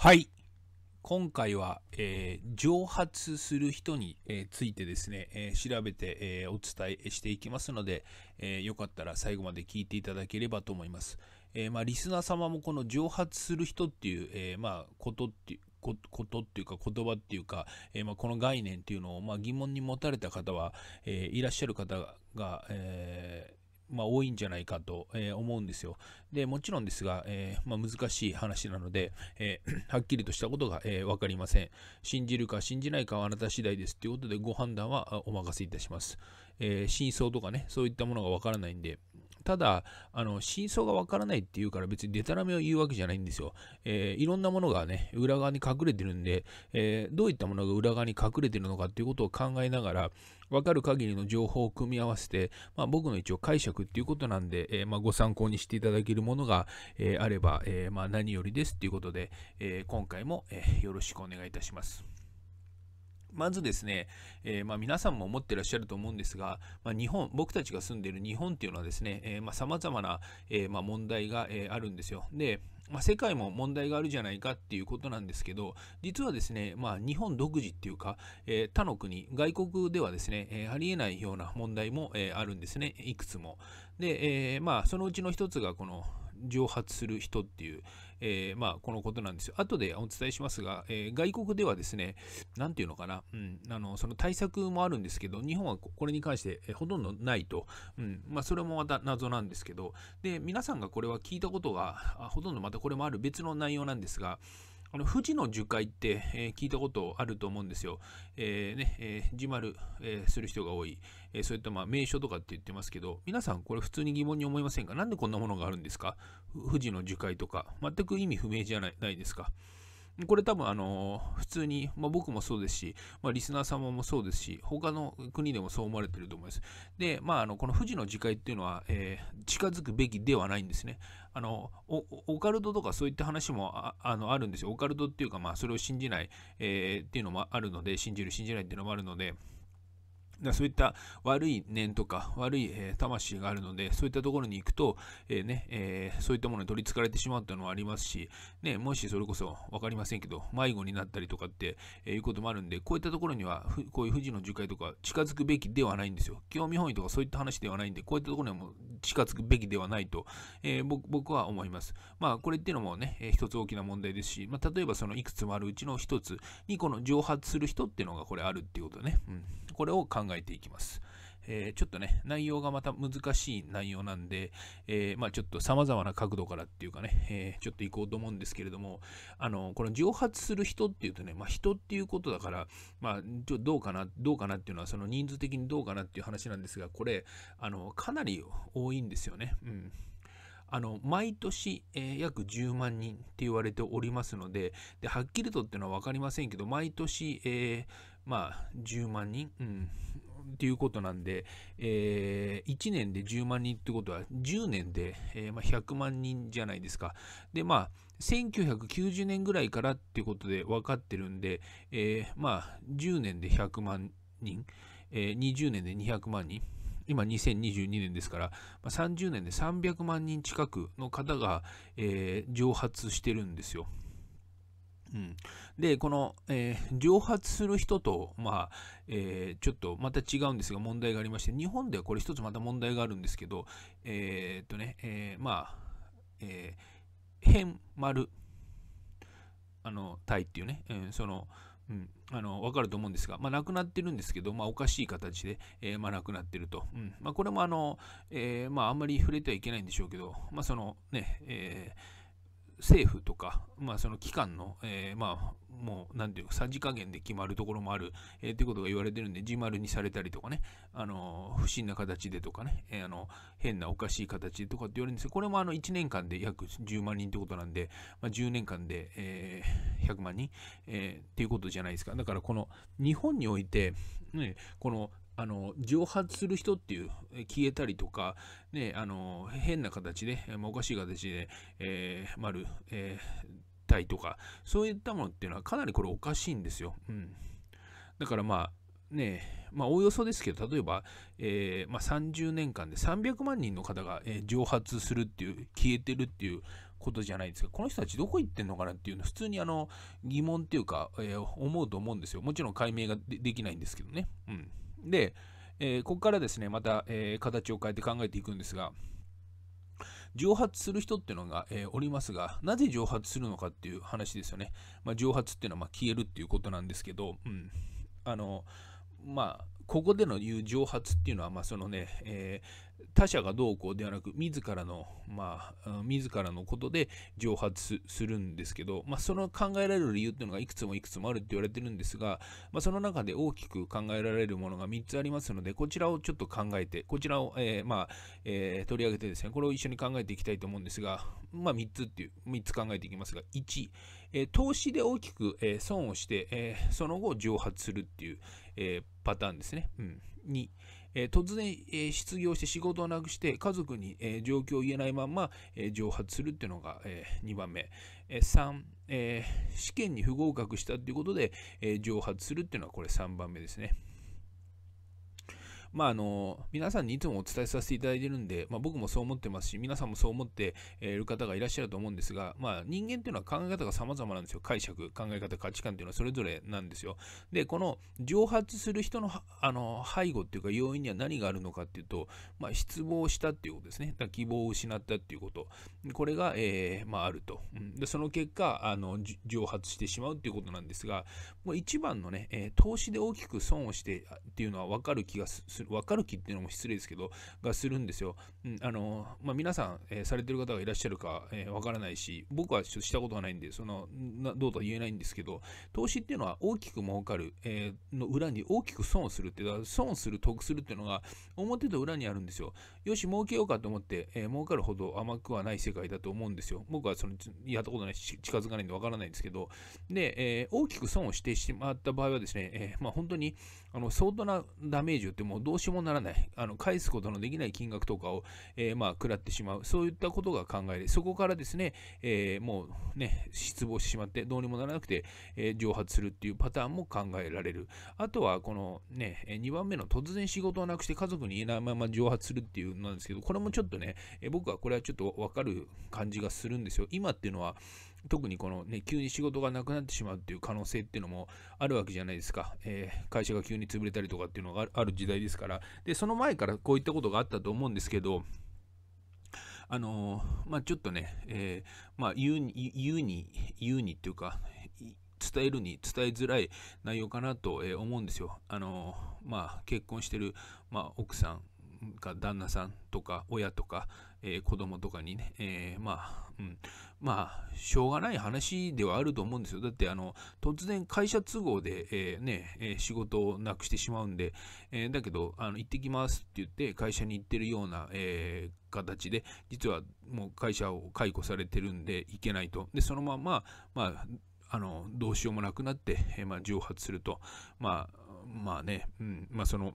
はい。今回は、えー、蒸発する人に、えー、ついてですね、えー、調べて、えお伝えしていきますので、えよかったら最後まで聞いていただければと思います。えまあ、リスナー様もこの蒸発する人っていう、えまあ、ことっていう、こことっていうか言葉っていうか、えまあ、この概念っていうのを、まあ、疑問に持たれた方は、えいらっしゃる方が、えまあ、多いんじゃないかと、えー、思うんですよ。で、もちろんですが、えー、まあ、難しい話なので、えー、はっきりとしたことが、えー、わかりません。信じるか信じないかはあなた次第ですということで、ご判断はお任せいたします。え真相とかね、そういったものがわからないんで、ただ、あの、真相がわからないっていうから別にデタラメを言うわけじゃないんですよ。えー、いろんなものがね、裏側に隠れてるんで、えー、どういったものが裏側に隠れてるのかっていうことを考えながら、わかる限りの情報を組み合わせて、まあ、僕の一応解釈っていうことなんで、えー、まあ、ご参考にしていただけるものが、えあれば、えまあ、何よりですっていうことで、え今回も、えよろしくお願いいたします。まずですね、えー、まあ、皆さんも思ってらっしゃると思うんですが、まあ、日本、僕たちが住んでいる日本っていうのはですね、えー、まあ、様々な、えー、ま問題が、えあるんですよ。で、ま世界も問題があるじゃないかっていうことなんですけど、実はですね、まあ、日本独自っていうか、えー、他の国、外国ではですね、えー、ありえないような問題も、えー、あるんですね、いくつも。で、えまあ、そのうちの一つがこの、蒸発する人っていう、えー、まあ、このことなんですよ。後でお伝えしますが、えー、外国ではですね、何て言うのかな、うん、あの、その対策もあるんですけど、日本はこれに関してほとんどないと、うん、まあ、それもまた謎なんですけど、で、皆さんがこれは聞いたことが、ほとんどまたこれもある別の内容なんですが、あの、富士の樹海って、えー、聞いたことあると思うんですよ。えー、ね、えー、自丸、えー、する人が多い、えそういったまあ名所とかって言ってますけど、皆さんこれ普通に疑問に思いませんかなんでこんなものがあるんですか富士の樹海とか、全く意味不明じゃないないですか。これ多分あの普通に、まあ、僕もそうですし、まあ、リスナー様もそうですし、他の国でもそう思われてると思います。で、まあ、あのこの富士の自戒っていうのは、えー、近づくべきではないんですね。あのオカルトとかそういった話もああのあるんですよ。オカルトっていうか、まあ、それを信じない、えー、っていうのもあるので、信じる、信じないっていうのもあるので、だそういった悪い念とか悪い、え魂があるので、そういったところに行くと、えー、ねえー、そういったものに取りつかれてしまうというのもありますし、ね、もしそれこそ分かりませんけど、迷子になったりとかって、えー、いうこともあるんで、こういったところには、こういう富士の樹海とか近づくべきではないんですよ。興味本位とかそういった話ではないんで、こういったところにも近づくべきではないと、え僕は思います。まあ、これっていうのもね、えー、一つ大きな問題ですし、まあ、例えばそのいくつもあるうちの一つに、この蒸発する人っていうのがこれあるっていうことね。うんこれを考えていきます。えー、ちょっとね、内容がまた難しい内容なんで、えー、まあちょっと様々な角度からっていうかね、えー、ちょっと行こうと思うんですけれども、あの、この蒸発する人っていうとね、まあ人っていうことだから、まあちょどうかな、どうかなっていうのは、その人数的にどうかなっていう話なんですが、これ、あの、かなり多いんですよね。うん。あの毎年、えー、約10万人って言われておりますのでではっきりとっていうのは分かりませんけど毎年、えーまあ、10万人、うん、っていうことなんで、えー、1年で10万人ってことは、10年で、えー、まあ、100万人じゃないですか。で、まあ、1990年ぐらいからっていうことで分かってるんで、えー、まあ、10年で100万人、えー、20年で200万人、今2022年ですから、まあ、30年で300万人近くの方が、えー、蒸発してるんですよ。うん、で、この、えー、蒸発する人と、まあ、えー、ちょっとまた違うんですが問題がありまして、日本ではこれ一つまた問題があるんですけど、えー、っとね、えー、まあ、えー、変丸、あの、体っていうね、えー、その、うん、あの、わかると思うんですが、まあ、なくなってるんですけど、まあ、おかしい形で、えー、まあ、なくなってると。うん、まあ、これもあの、えー、まあ、あんまり触れてはいけないんでしょうけど、まあ、そのね、えー、政府とか、まあ、その機関の、えー、まあ、もう、なんていうか、さじ加減で決まるところもある、えー、ということが言われてるんで、自丸にされたりとかね、あの、不審な形でとかね、えー、あの、変なおかしい形でとかって言われるんですよこれもあの、1年間で約10万人ってことなんで、まあ、10年間で、えー、100万人、えー、っていうことじゃないですか。だから、この、日本において、ね、この、あの蒸発する人っていう消えたりとか、ね、あの変な形で、まあ、おかしい形で、えー、丸、えー、体とかそういったものっていうのはかなりこれおかしいんですよ。うん、だからまあねまあ、おおよそですけど、例えば、えー、まあ、30年間で300万人の方が、えー、蒸発するっていう、消えてるっていうことじゃないですか、この人たちどこ行ってんのかなっていうの、普通にあの疑問っていうか、えー、思うと思うんですよ。もちろん解明ができないんですけどね。うんで、えー、ここからですね、また、えー、形を変えて考えていくんですが、蒸発する人っていうのが、えー、おりますが、なぜ蒸発するのかっていう話ですよね。まあ、蒸発っていうのはま消えるっていうことなんですけど、うん、あの、まあ、ここでの言う蒸発っていうのは、まあ、そのね、えー、他者がどうこうではなく、自らの、まあ、自らのことで蒸発するんですけど、まあ、その考えられる理由っていうのがいくつもいくつもあるって言われてるんですが、まあ、その中で大きく考えられるものが3つありますので、こちらをちょっと考えて、こちらを、えー、まあ、えー、取り上げてですね、これを一緒に考えていきたいと思うんですが、まあ、3つっていう、3つ考えていきますが、1、えー、投資で大きく、えー、損をして、えー、その後蒸発するっていう、えー、パターンですね。ね、うん、に、えー、突然、え失業して仕事をなくして家族に、え状況を言えないまま、え蒸発するっていうのが、え2番目、え3、え試験に不合格したっていうことで、え蒸発するっていうのはこれ3番目ですね。まあ、あの、皆さんにいつもお伝えさせていただいてるんで、まあ、僕もそう思ってますし、皆さんもそう思っている方がいらっしゃると思うんですが、まあ、人間っていうのは考え方が様々なんですよ。解釈、考え方、価値観っていうのはそれぞれなんですよ。で、この蒸発する人のあの背後っていうか要因には何があるのかっていうと、まあ、失望したっていうことですね。だ希望を失ったっていうこと。これが、えー、まあ、あると。で、その結果、あの、蒸発してしまうっていうことなんですが、もう一番のね、えー、投資で大きく損をしてっていうのは分かる気がする。する、わかる気っていうのも失礼ですけど、がするんですよ。うん、あの、まあ、皆さん、えー、されてる方がいらっしゃるかえー、からないし、僕はちょっとしたことがないんで、その、どうとは言えないんですけど、投資っていうのは大きく儲かる、えー、の裏に大きく損をするっていうのは、損する、得するっていうのが、表と裏にあるんですよ。よし、儲けようかと思って、えー、儲かるほど甘くはない世界だと思うんですよ。僕はその、やったことないし、近づかないんでわからないんですけど、で、えー、大きく損をしてしまった場合はですね、えー、まあ、本当に、あの、相当なダメージをってもどうしようもならない、あの返すことのできない金額とかを、えー、まあ、食らってしまう、そういったことが考えられ、そこからですね、えー、もうね、失望してしまって、どうにもならなくて、えー、蒸発するっていうパターンも考えられる。あとは、このね、2番目の突然仕事をなくして家族に言えないまま蒸発するっていうのなんですけど、これもちょっとね、え僕はこれはちょっとわかる感じがするんですよ。今っていうのは、特にこのね、急に仕事がなくなってしまうっていう可能性っていうのもあるわけじゃないですか。えー、会社が急に潰れたりとかっていうのがある時代ですから。で、その前からこういったことがあったと思うんですけど、あのー、まあ、ちょっとね、えー、まあ、言うに、言うに、言うにっていうか、伝えるに伝えづらい内容かなと思うんですよ。あのまあ、結婚してる、まあ、奥さんか旦那さんとか親とか、えー、子供とかにね、えー、まあ、うん、まあ、しょうがない話ではあると思うんですよ。だって、あの、突然会社都合で、えー、ね、え仕事をなくしてしまうんで、えだけど、あの、行ってきますって言って、会社に行ってるような、え形で、実はもう会社を解雇されてるんで、行けないと。で、そのまま、まあ、あの、どうしようもなくなって、えまあ、蒸発すると、まあ、まあね、うん、まあその、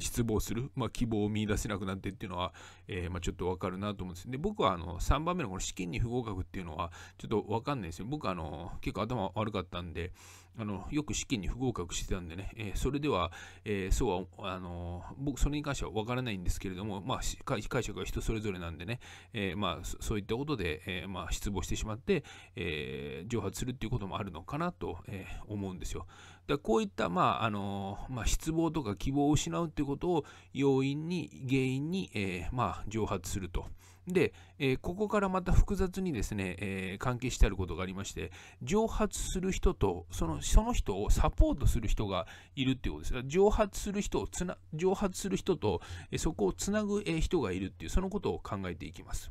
失望する、まあ、希望を見出せなくなってっていうのは、えー、まあ、ちょっとわかるなと思うんです。で、僕はあの3番目のこの試験に不合格っていうのはちょっとわかんないですよ。僕あの結構頭悪かったんで、あのよく試験に不合格してたんでね、えー、それでは、えー、そうはあの僕それに関してはわからないんですけれども、まあ、解釈は人それぞれなんでね、えまあ、そういったことで、えまあ、失望してしまって、え蒸発するっていうこともあるのかなと、え思うんですよ。だこういった、まああのまあ、失望とか希望を失うっていうことを要因に原因に、えー、まあ、蒸発すると。で、えー、ここからまた複雑にですね、えー、関係してあることがありまして、蒸発する人とその、その人をサポートする人がいるっていうことです。蒸発する人をつな、蒸発する人と、えそこをつなぐ人がいるっていう、そのことを考えていきます。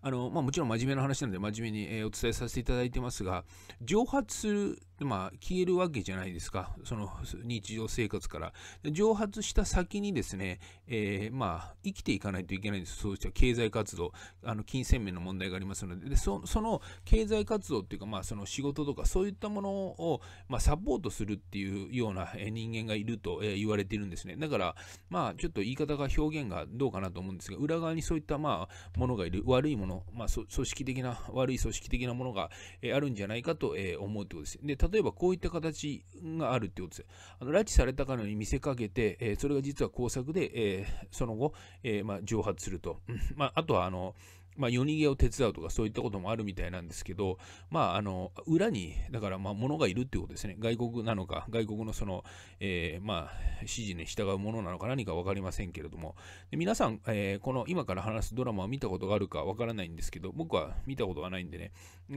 あのまあ、もちろん真面目な話なので真面目にお伝えさせていただいてますが蒸発するでまあ、消えるわけじゃないですか。その日常生活から。蒸発した先にですね、えー、まあ、生きていかないといけないんです。そうした経済活動、あの、金銭面の問題がありますので、でそその経済活動っていうか、まあ、その仕事とか、そういったものを、まあ、サポートするっていうような人間がいると言われているんですね。だから、まあ、ちょっと言い方が表現がどうかなと思うんですが、裏側にそういった、まあ、ものがいる、悪いもの、まあ、組織的な、悪い組織的なものがあるんじゃないかと思うということです。で例えばこういった形があるってことです。あの拉致されたかのように見せかけて、えー、それが実は工作で、えー、その後、えー、まあ、蒸発すると。まあ、あとはあの、まあ、夜逃げを手伝うとかそういったこともあるみたいなんですけど、まあ、あの裏に、だからまあ物がいるっていうことですね。外国なのか、外国のその、えー、まあ指示に従うものなのか何か分かりませんけれども、で皆さん、えー、この今から話すドラマを見たことがあるか分からないんですけど、僕は見たことがないんでね、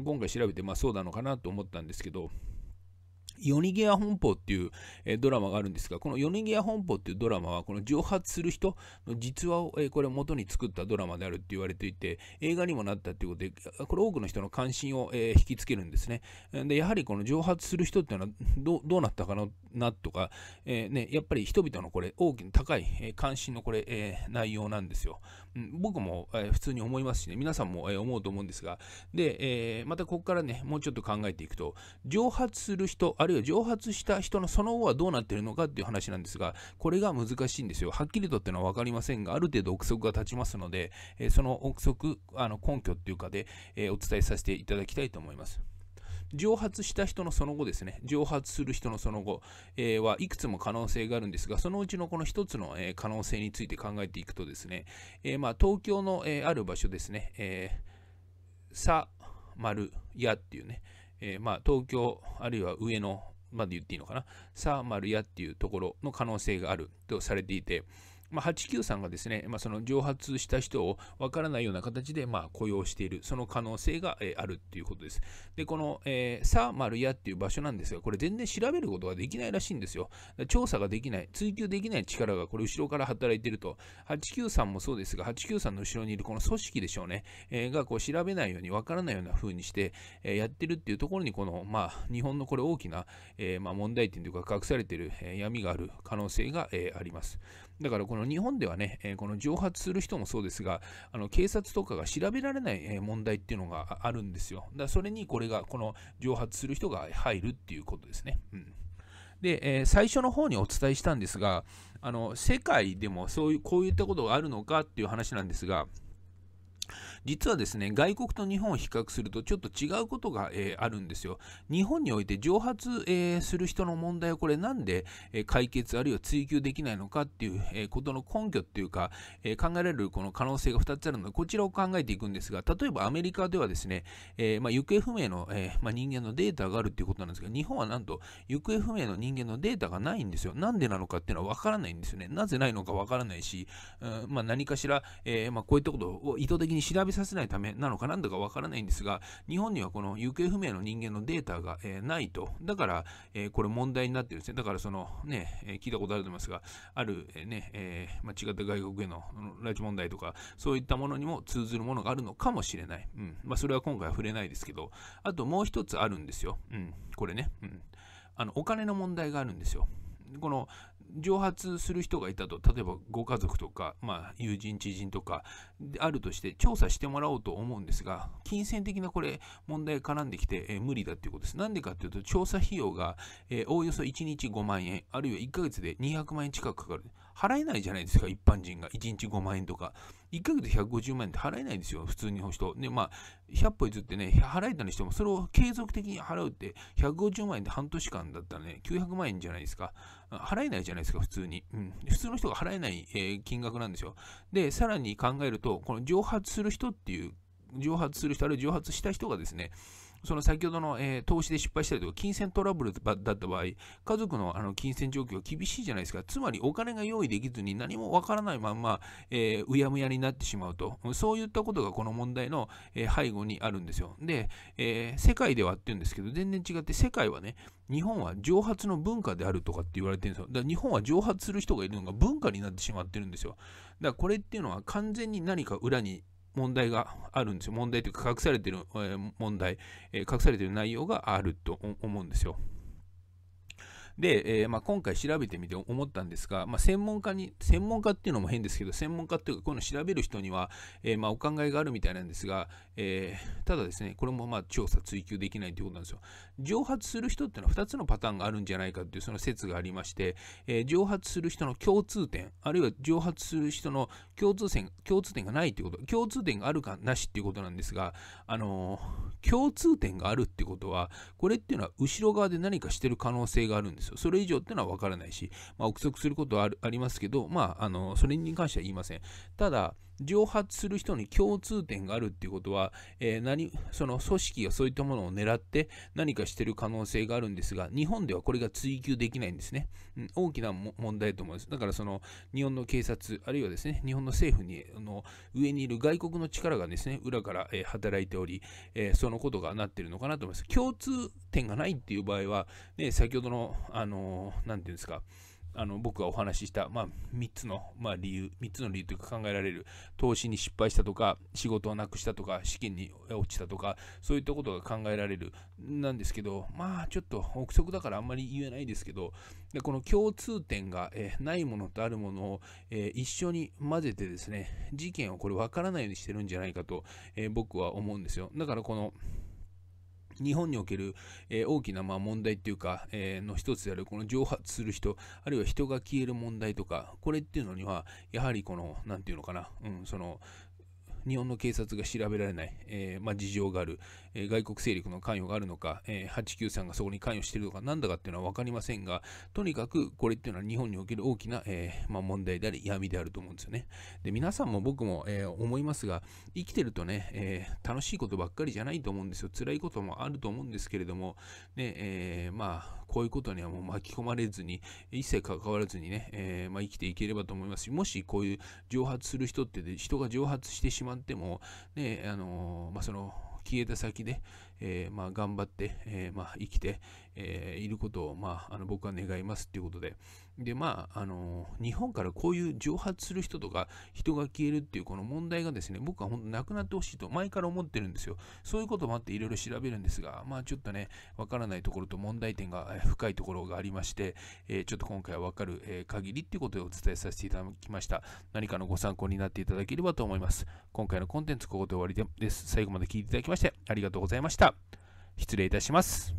今回調べてまあそうなのかなと思ったんですけど、米ギア本舗っていう、えドラマがあるんですが、この米ギア本舗っていうドラマは、この蒸発する人の実話を、えこれ元に作ったドラマであるって言われていて、映画にもなったということで、これ多くの人の関心を、え引きつけるんですね。で、やはりこの蒸発する人っていうのはど、どうなったかなとか、えー、ね、やっぱり人々のこれ、大きな高い、え関心のこれ、え内容なんですよ。うん、僕も、え普通に思いますしね、皆さんも、え思うと思うんですが、で、えまたここからね、もうちょっと考えていくと、蒸発する人、あるるいは蒸発した人のその後はどうなってるのかっていう話なんですが、これが難しいんですよ。はっきりとってのは分かりませんが、ある程度憶測が立ちますので、えその憶測、あの根拠っていうかで、えお伝えさせていただきたいと思います。蒸発した人のその後ですね、蒸発する人のその後、えー、はいくつも可能性があるんですが、そのうちのこの1つの、え可能性について考えていくとですね、えー、まあ、東京の、えー、ある場所ですね、えー、さ、丸、ルっていうね、えー、まあ、東京、あるいは上野まで言っていいのかな、サーマルヤっていうところの可能性があるとされていて、まあ、893がですね、まあ、その蒸発した人をわからないような形でまあ雇用している、その可能性が、あるっていうことです。で、この、えー、サーマルヤっていう場所なんですが、これ全然調べることができないらしいんですよ。調査ができない、追求できない力がこれ後ろから働いていると、893もそうですが、893の後ろにいるこの組織でしょうね、えー、がこう調べないようにわからないような風にして、えー、やってるっていうところに、この、まあ、日本のこれ大きな、えまあ、問題点というか隠されている、え闇がある可能性が、えあります。だからこの日本ではね、えこの蒸発する人もそうですが、あの警察とかが調べられない問題っていうのがあるんですよ。だからそれにこれが、この蒸発する人が入るっていうことですね。うんで、えー、最初の方にお伝えしたんですが、あの、世界でもそういう、こういったことがあるのかっていう話なんですが、実はですね、外国と日本を比較するとちょっと違うことが、えー、あるんですよ。日本において蒸発、えー、する人の問題をこれなんで、え解決あるいは追求できないのかっていう、えことの根拠っていうか、え考えられるこの可能性が2つあるので、こちらを考えていくんですが、例えばアメリカではですね、えまあ、行方不明の、えまあ、人間のデータがあるっていうことなんですが、日本はなんと行方不明の人間のデータがないんですよ。なんでなのかっていうのは分からないんですよね。なぜないのかわからないし、うんまあ、何かしら、えまこういったことを意図的に調べびさせないためなのかなんだかわからないんですが、日本にはこの行方不明の人間のデータが、えー、ないと。だから、えー、これ問題になってるんですね。だからそのね、えー、聞いたことあると思いますが、ある、えー、ね、えー、間違った外国への拉致問題とか、そういったものにも通ずるものがあるのかもしれない。うん。まあそれは今回は触れないですけど、あともう一つあるんですよ。うん。これね。うん。あの、お金の問題があるんですよ。この蒸発する人がいたと、例えばご家族とか、まあ、友人、知人とかあるとして調査してもらおうと思うんですが、金銭的なこれ問題絡んできて、えー、無理だっていうことです。なんでかっていうと、調査費用が、えー、おおよそ1日5万円、あるいは1ヶ月で200万円近くかかる。払えないじゃないですか、一般人が。1日5万円とか。1ヶ月150万円って払えないですよ、普通の人。で、まあ、100歩譲ってね、払えたにしても、それを継続的に払うって、150万円で半年間だったらね、900万円じゃないですか。払えないじゃないですか、普通に。うん。普通の人が払えない、えー、金額なんですよ。で、さらに考えると、この蒸発する人っていう、蒸発する人、あるいは蒸発した人がですね、その先ほどの、えー、投資で失敗したりとか、金銭トラブルだった場合、家族のあの金銭状況は厳しいじゃないですか。つまりお金が用意できずに何もわからないまんま、えー、うやむやになってしまうと。そういったことがこの問題の、えー、背後にあるんですよ。で、え世界ではって言うんですけど、全然違って世界はね、日本は蒸発の文化であるとかって言われてるんですよ。だから日本は蒸発する人がいるのが文化になってしまってるんですよ。だからこれっていうのは完全に何か裏に問題があるんですよ。問題というか、隠されてる問題、隠されてる内容があると思うんですよ。で、えー、まあ、今回調べてみて思ったんですが、まあ、専門家に、専門家っていうのも変ですけど、専門家っていうか、この調べる人には、えー、まあ、お考えがあるみたいなんですが、えー、ただですね、これもま調査、追求できないということなんですよ。蒸発する人っていうのは2つのパターンがあるんじゃないかっていうその説がありまして、え蒸発する人の共通点、あるいは蒸発する人の共通点共通点がないということ、共通点があるかなしっていうことなんですが、あの共通点があるっていうことは、これっていうのは後ろ側で何かしてる可能性があるんですよ。それ以上っていうのは分からないし、まあ、憶測することはありますけど、まあ、あのそれに関しては言いません。ただ、蒸発する人に共通点があるっていうことは、えー、何その組織がそういったものを狙って何かしてる可能性があるんですが、日本ではこれが追及できないんですね。うん、大きな問題だと思います。だからその日本の警察、あるいはですね、日本の政府にの上にいる外国の力がですね、裏から、えー、働いており、えー、そのことがなってるのかなと思います。共通点がないっていう場合は、ね、先ほどの、あのー、なんていうんですか、あの僕がお話しした、まあ、3つの、まあ、理由、3つの理由というか考えられる、投資に失敗したとか、仕事をなくしたとか、資金に落ちたとか、そういったことが考えられる、なんですけど、まあ、ちょっと憶測だからあんまり言えないですけど、でこの共通点が、えー、ないものとあるものを、えー、一緒に混ぜてですね、事件をこれ分からないようにしてるんじゃないかと、えー、僕は思うんですよ。だからこの、日本における、えー、大きなまあ問題っていうか、えー、の一つである、この蒸発する人、あるいは人が消える問題とか、これっていうのには、やはりこの、なんていうのかな、うん、その、日本の警察が調べられない、えー、まあ、事情がある、えー、外国勢力の関与があるのか、えー、893がそこに関与しているのか、なんだかっていうのは分かりませんが、とにかくこれっていうのは日本における大きな、えまあ、問題であり、闇であると思うんですよね。で、皆さんも僕も、え思いますが、生きてるとね、え楽しいことばっかりじゃないと思うんですよ。辛いこともあると思うんですけれども、ね、えまあ、こういうことにはもう巻き込まれずに、一切関わらずにね、えまあ、生きていければと思いますし、もしこういう蒸発する人って、人が蒸発してしまうまっても、ね、あのまあ、その、消えた先で、えー、まあ、頑張って、えー、まあ、生きて、えー、いることを、まあ、あの僕は願いますということで。で、まあ、あの日本からこういう蒸発する人とか、人が消えるっていうこの問題がですね、僕は本当なくなってほしいと前から思ってるんですよ。そういうこともあっていろいろ調べるんですが、まあ、ちょっとね、わからないところと問題点が深いところがありまして、えちょっと今回はわかる、え限りっていうことをお伝えさせていただきました。何かのご参考になっていただければと思います。今回のコンテンツここで終わりです。最後まで聞いていただきましてありがとうございました。失礼いたします。